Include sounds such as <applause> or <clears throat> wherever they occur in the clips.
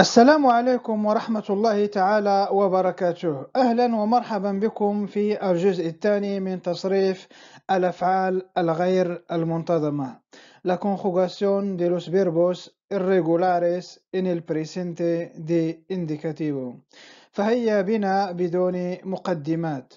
السلام عليكم ورحمة الله تعالى وبركاته أهلا ومرحبا بكم في الجزء الثاني من تصريف الأفعال الغير المنتظمة La conjugación de los verbos irregulares en el presente de indicativo فهيا بنا بدون مقدمات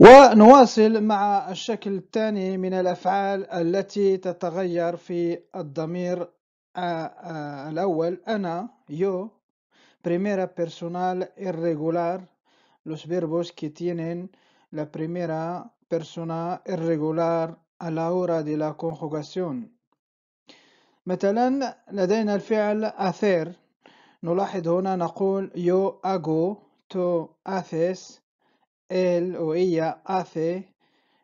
ونواصل مع الشكل الثاني من الأفعال التي تتغير في الضمير الأول Ana yo primera personal irregular los verbos que tienen la primera persona irregular a la hora de la conjugación la مثلا al الفعل hacer no la hedona نقول yo hago tú haces él o ella hace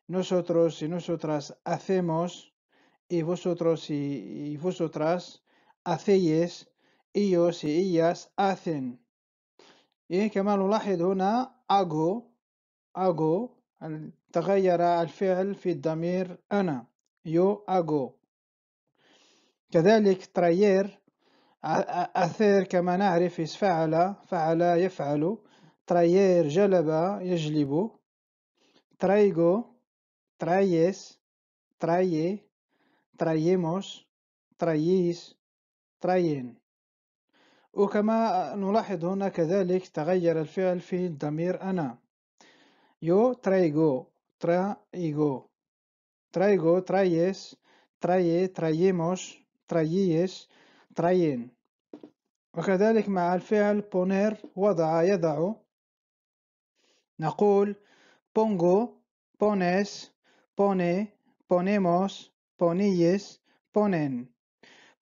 nosotros y nosotras hacemos y vosotros y vosotras hacéis, ellos أثيس إيوس إياس آثين إيه كما نلاحظ هنا hago, hago, تغير الفعل في الضمير أنا يو أغو كذلك تريير أثير كما نعرف فعل فعل يفعل تريير جلب يجلب تريجو ترايس ترايي ترايموس تراييس ترين وكما نلاحظ هنا كذلك تغير الفعل في الضمير أنا يو ترايغو ترايغو ترايغو ترايس تراي ترايموس تراييس تراين وكذلك مع الفعل بونير وضع يضع نقول بونغو بونيس بوني بونيموس بونيس بونين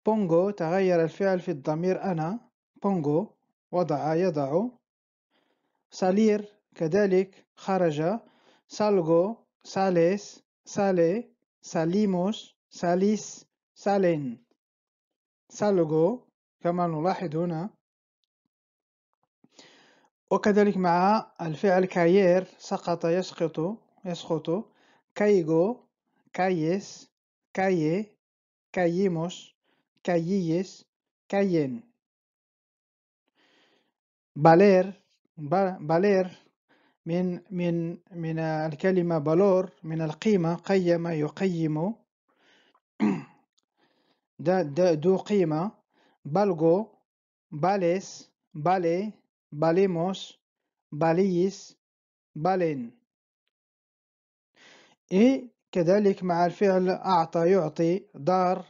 بونغو تغير الفعل في الضمير أنا بونغو وضع يضع سالير كذلك خرج سالغو ساليس سالي ساليموس ساليس سالين سالغو كما نلاحظ هنا وكذلك مع الفعل كاير سقط يسقط يسقط كايغو كايس كايي كاييموس Calles, Cayenne. valer valer من من من الكلمة بالور من القيمة قيم يقيم ده ده ذو قيمة بالغو باليس بالي باليموس باليس بالين إيه كذلك مع الفعل أعطى يعطي دار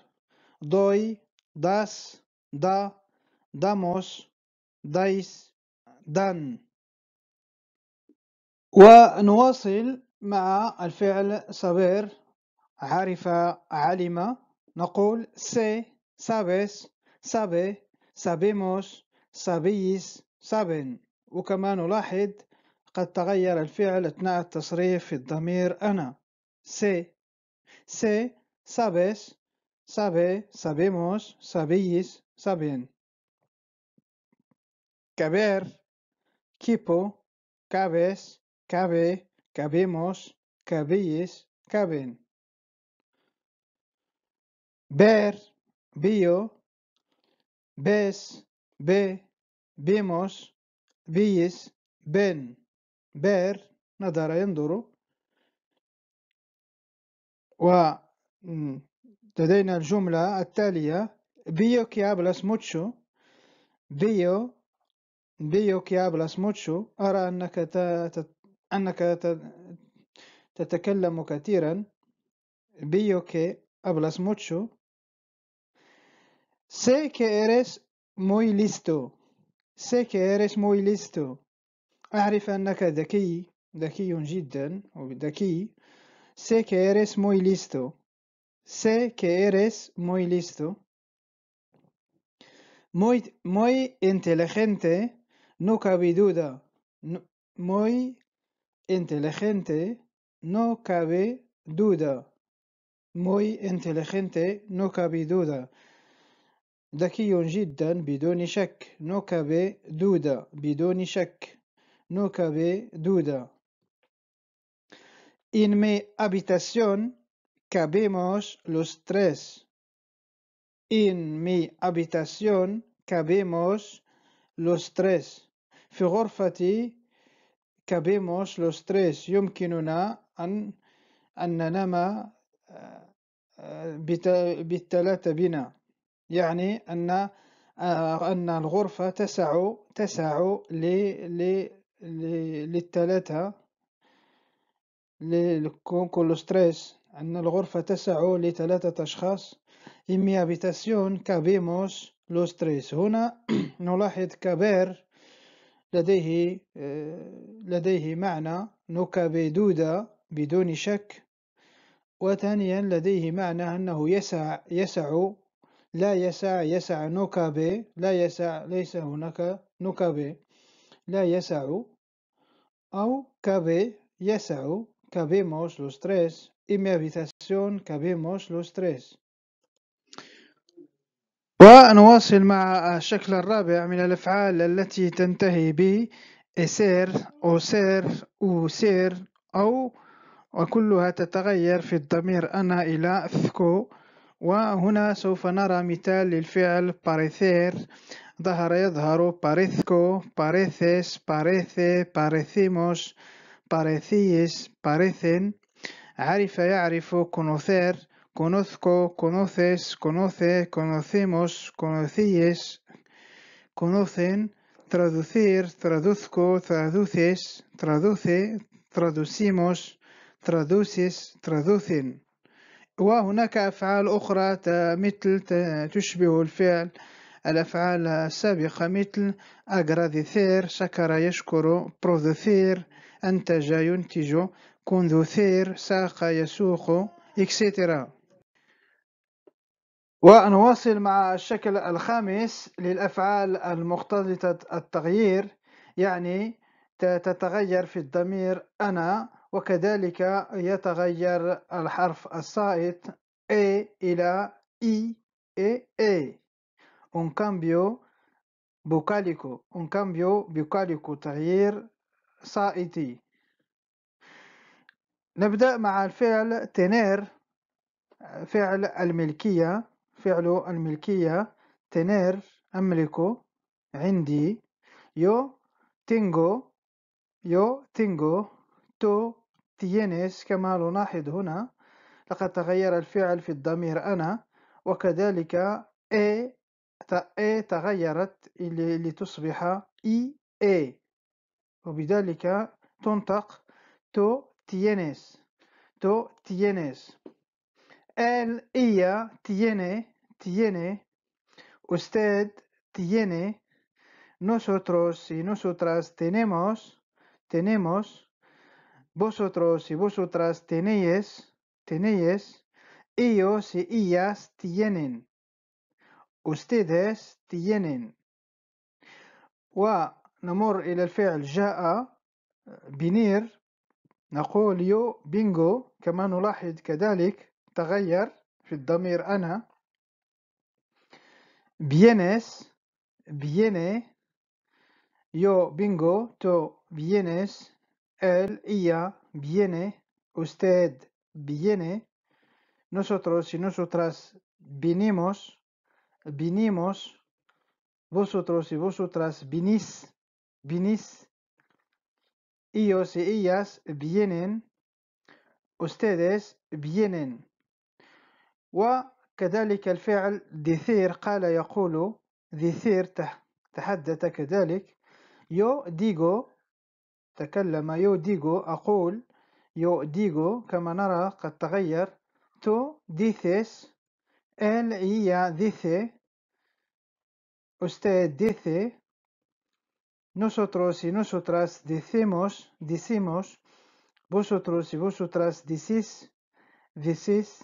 ضوي das, da, damos, دايس dan. ونواصل مع الفعل saber عرف علم نقول سي sabes sabe sabemos sabéis saben وكما نلاحظ قد تغير الفعل أثناء التصريف في الضمير أنا سي سي sabes sabe, sabemos, sabéis, saben. Caber, quipo, cabes, cabe, cabemos, cabéis, caben. Ver, vio, ves, ve, vemos, veis, ven. Ver, nadar enduro. لدينا الجملة التالية بيو كي هابلاس موتشو بيو بيو كي موتشو أرى أنك ت... أنك تتكلم كثيرا بيو كي هابلاس موتشو سي كي إيريس موي ليستو سي كي إيريس موي ليستو أعرف أنك ذكي ذكي جدا ذكي سي كي إيريس موي ليستو Sé que eres muy listo, muy, muy inteligente, no cabe duda, muy inteligente, no cabe duda, muy inteligente, no cabe duda. ذكي جدا بدون شك no cabe duda بدون شك no cabe duda en mi habitación Cabemos los tres. En mi habitación cabemos los tres. في غرفتي cabemos los tres. يمكننا أن أن ننام بالثلاثة بنا يعني أن أن الغرفة تسع تسع للثلاثة لكون كل ستريس أن الغرفة تسع لثلاثة أشخاص إمي أبيتاسيون كابيموس cabemos los هنا <clears throat> نلاحظ كابير لديه آه، لديه معنى نوكابي دودة بدون شك وثانيا لديه معنى أنه يسع يسع لا يسع يسع نكابي لا يسع ليس هناك نكابي لا يسع أو كابي يسع كابيموس لوستريس En mi habitación cabemos los tres. ونواصل مع الشكل الرابع من الأفعال التي تنتهي ب سير أو سير أو سير أو وكلها تتغير في الضمير أنا إلى ثكو وهنا سوف نرى مثال للفعل باريثير ظهر يظهر باريثكو باريثيس باريثي باريثيموس باريثيس باريثين عرف يعرف كونوثير كونوثكو كونوثيس كونوثي كونوثيموس كونوثيس كونوثين تردوثير تردوثكو تردوثيس تردوثي تردوسيموس تردوسيس تردوثين وهناك أفعال أخرى مثل تشبه الفعل الأفعال السابقة مثل أغراديثير شكر يشكر برودوثير أنتج ينتج منذ ساق يسوق إكسترا ونواصل مع الشكل الخامس للأفعال المختلطة التغيير يعني تتغير في الضمير أنا وكذلك يتغير الحرف الصائت A إلى اي e E un cambio بوكاليكو un cambio vocálico تغيير صائتي نبدأ مع الفعل تنير فعل الملكية فعل الملكية تنير أملك عندي يو تينغو يو تينغو تو تيينيس كما نلاحظ هنا لقد تغير الفعل في الضمير أنا وكذلك اي اي تغيرت لتصبح اي e اي وبذلك تنطق تو tienes, tú tienes, él, ella tiene, tiene, usted tiene, nosotros y nosotras tenemos, tenemos, vosotros y vosotras tenéis, tenéis, ellos y ellas tienen, ustedes tienen. el al نقول يو بينغو كما نلاحظ كذلك تغير في الضمير أنا بيينيس بييني يو بينغو تو بيينيس إل إيا بييني أستاذ بييني nosotros y nosotras بينيموس vinimos vosotros y vosotras vinis vinis Ellos y ellas vienen. Ustedes vienen. وكذلك الفعل ديثير قال يقول ديثير تحدث كذلك يو ديغو تكلم يو ديغو أقول يو ديغو كما نرى قد تغير تو ديثيس él y ella dice, usted dice, Nosotros y nosotras decimos, decimos, vosotros y vosotras decís, decís,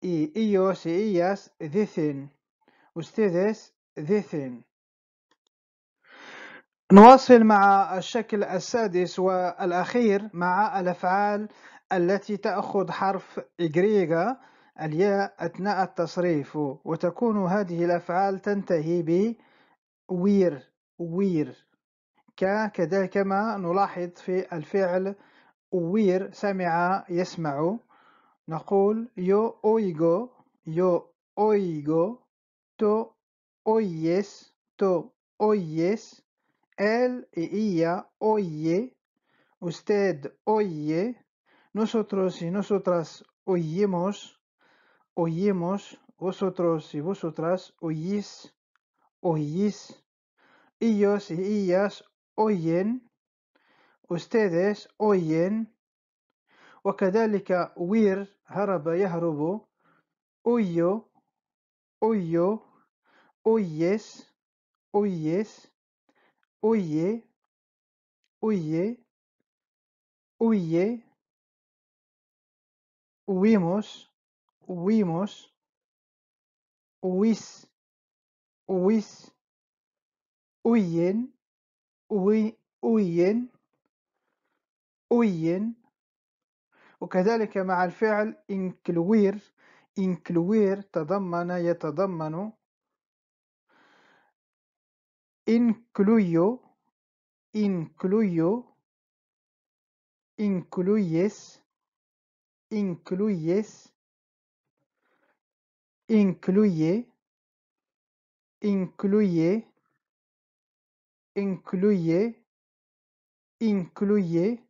y ellos y ellas dicen, ustedes dicen. نواصل مع الشكل السادس والأخير مع الأفعال التي تأخذ حرف Y الياء أثناء التصريف وتكون هذه الأفعال تنتهي ب وير وير ك كما نلاحظ في الفعل وير سمع يسمع نقول يو اويغو يو اويغو تو اويس تو اويس ال اي اي استاد اوي nosotros y nosotras oímos oímos vosotros y vosotras oís oís ellos y ellas oyen, ustedes oyen, وكذلك huir, هرب يهرب, Oyo, huyo, oyes oyes huye, huye, huye, huimos, huimos, ويس huís, oyen. وي أوين أوين وكذلك مع الفعل إنكلوير إنكلوير تضمن يتضمن إنكلويو إنكلويو إنكلويس إنكلويس إنكلويي إنكلويي incluye, incluye,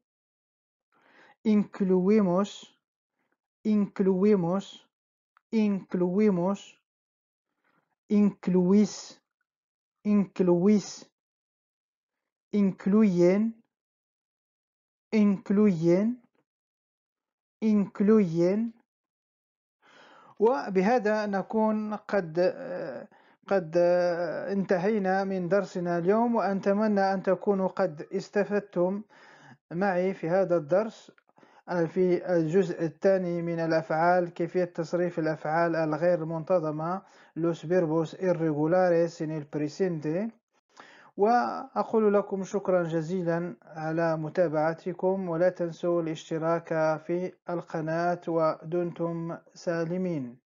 incluimos, incluimos, incluimos, incluís, incluís, incluyen, incluyen, incluyen. وبهذا نكون قد قد آه، انتهينا من درسنا اليوم وأتمنى أن تكونوا قد استفدتم معي في هذا الدرس في الجزء الثاني من الأفعال كيفية تصريف الأفعال الغير منتظمة لوس بيربوس irregulares en el presente وأقول لكم شكرا جزيلا على متابعتكم ولا تنسوا الاشتراك في القناة ودنتم سالمين